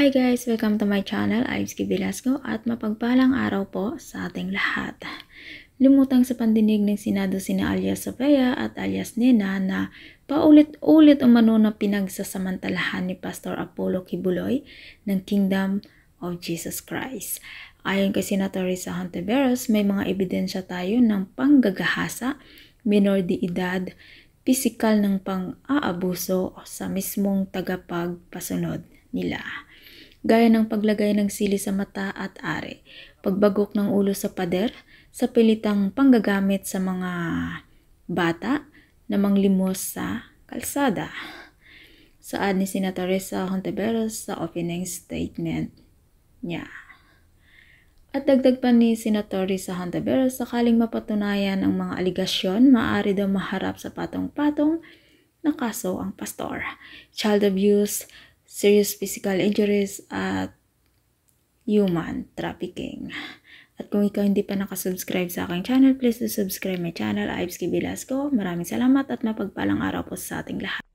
Hi guys! Welcome to my channel, Ivesky Velasco at mapagpalang araw po sa ating lahat. Lumutang sa pandinig ng Senado sina alias Sofia at alias Nina na paulit-ulit umano na pinagsasamantalahan ni Pastor Apollo Kibuloy ng Kingdom of Jesus Christ. Ayon kay Senator Risa Hontiveros, may mga ebidensya tayo ng panggagahasa, minor de edad, pisikal ng pang-aabuso sa mismong tagapagpasunod nila gaya ng paglagay ng sili sa mata at are, pagbagok ng ulo sa pader, sa pilitang panggagamit sa mga bata na manglimos sa kalsada. Saad ni Sina Teresa Honteveros sa opening statement niya. At dagdag pa ni Senator Risa Honteveros sakaling mapatunayan ang mga aligasyon, maaari daw maharap sa patong-patong na kaso ang pastor. Child abuse, serious physical injuries at human trafficking. At kung ikaw hindi pa nakasubscribe sa aking channel, please subscribe my channel, Ives K. Velasco. Maraming salamat at mapagpalang araw po sa ating lahat.